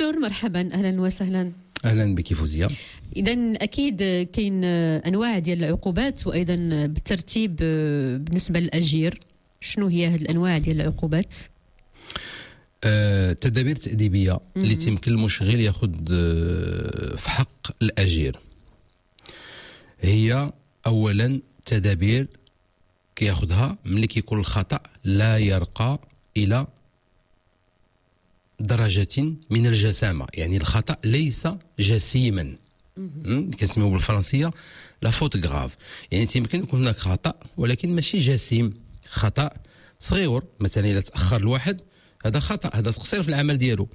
دكتور مرحبا اهلا وسهلا اهلا بك فوزيه اذا اكيد كاين انواع ديال العقوبات وايضا بالترتيب آه، بالنسبه للاجير شنو هي هذه الانواع ديال العقوبات آه، تدابير تاديبيه اللي تيمكن المشغل ياخذ آه، في حق الاجير هي اولا تدابير كياخذها ملي كيكون الخطا لا يرقى الى درجة من الجسامة يعني الخطأ ليس جسيما كنسميه بالفرنسية لا فوت غراف يعني تيمكن يكون هناك خطأ ولكن ماشي جسيم خطأ صغير مثلا إذا تأخر الواحد هذا خطأ هذا تقصير في العمل ديالو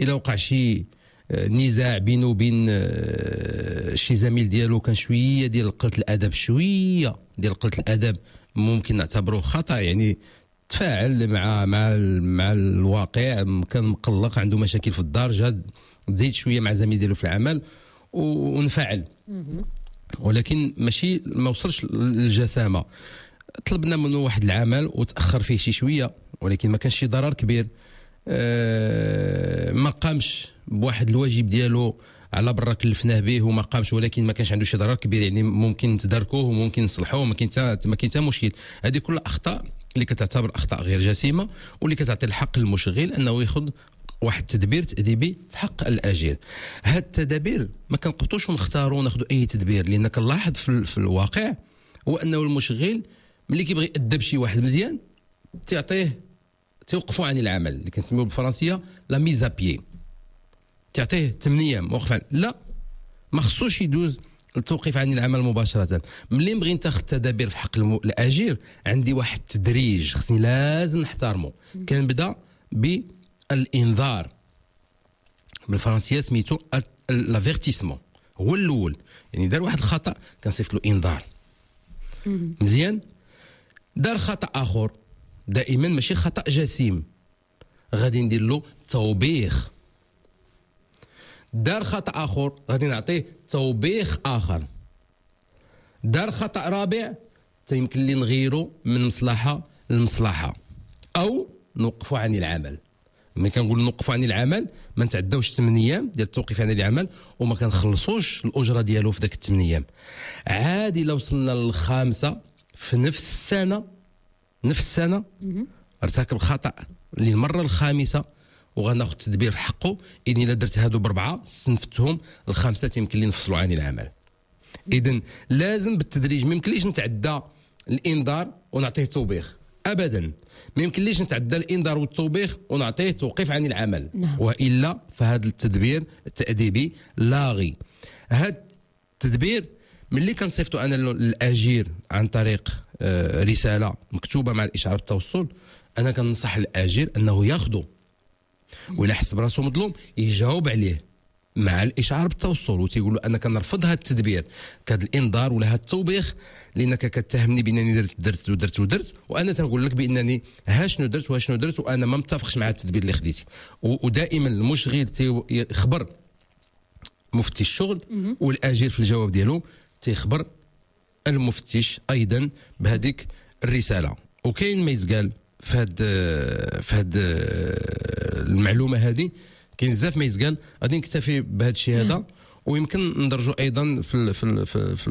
إذا وقع شي آه، نزاع بينه وبين آه، شي زميل ديالو كان شويه ديال قله الادب شويه ديال قله الادب ممكن نعتبروه خطا يعني تفاعل مع مع مع الواقع كان مقلق عنده مشاكل في الدار جا تزيد شويه مع زميل ديالو في العمل ونفعل ولكن ماشي ما وصلش للجسامه طلبنا منه واحد العمل وتاخر فيه شي شويه ولكن ما كانش شي ضرر كبير آه، ما قامش بواحد الواجب ديالو على برا كلفناه به وما قامش ولكن ما كانش عنده شي ضرر كبير يعني ممكن تداركوه وممكن نصلحوه ما كاين حتى ما كاين حتى مشكل هذه كل اخطاء اللي كتعتبر اخطاء غير جسيمه واللي كتعطي الحق للمشغل انه ياخذ واحد التدبير تاديبي في حق الاجير هاد التدابير ما كنقبطوش ونختاروا ناخذ اي تدبير لان كنلاحظ في, في الواقع هو انه المشغل ملي كيبغي يأدب شي واحد مزيان تيعطيه توقفوا عن العمل اللي كنسميوه بالفرنسيه لا ميزابيي تعطيه تمنيه موقف لا ما خصوش يدوز التوقيف عن العمل مباشره ملي نبغي نتاخذ تدابير في حق الاجير عندي واحد التدريج خصني لازم نحترمه كنبدا بالانذار بالفرنسيه سميتو لافيرتيسمون هو الاول يعني دار واحد الخطا كنصيفط له انذار مزيان دار خطا اخر دائما ماشي خطا جسيم غادي ندير له توبيخ دار خطا اخر غادي نعطيه توبيخ اخر دار خطا رابع تيمكن لي نغيرو من مصلحه لمصلحه او نوقفو عن العمل ملي كنقول نوقفو عن العمل ما نتعداوش 8 ايام ديال التوقيف عن العمل وما كنخلصوش الاجره ديالو في داك 8 ايام عادي لو وصلنا للخامسه في نفس السنه نفس السنه ارتكب خطا للمره الخامسه وغناخذ التدبير في حقه اذا الا درت هادو بربعه سنفتهم الخمسه تيمكن لي نفصلوا عن العمل اذا لازم بالتدريج ما يمكنليش نتعدى الانذار ونعطيه توبيخ ابدا ما يمكنليش نتعدى الانذار والتوبيخ ونعطيه توقيف عن العمل نعم. والا فهذا التدبير التاديبي لاغي هذا التدبير ملي كنصيفطو انا للاجير عن طريق آه، رساله مكتوبه مع الاشعار بالتوصل انا كنصح الاجير انه ياخذ ولا حس براسو مظلوم يجاوب عليه مع الاشعار بالتوصل وتيقول له انا كنرفض هذا التدبير كاد الانذار ولا هذا التوبيخ لانك كتهمني بانني درت درت ودرت ودرت وانا تنقول لك بانني ها شنو درت وها شنو درت وانا ما متفقش مع التدبير اللي خديتي ودائما المشغل تيخبر مفتي الشغل والاجير في الجواب ديالو تيخبر المفتش ايضا بهذيك الرساله وكاين ما يتقال في هاد في هاد المعلومه هذه كاين بزاف ما يتقال غادي نكتفي بهذا الشيء هذا ويمكن ندرجوا ايضا في الـ في الـ في, الـ في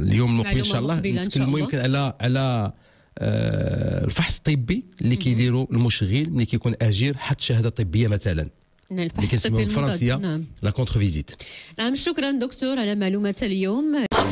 اليوم المقبل ان شاء الله نتكلموا يمكن على على آه، الفحص الطبي اللي كيديروا المشغل ملي كيكون اجير حتى شهاده طبيه مثلا الفحص الطبي الفرنسيه نعم. لا كونتر فيزيت نعم شكرا دكتور على معلومات اليوم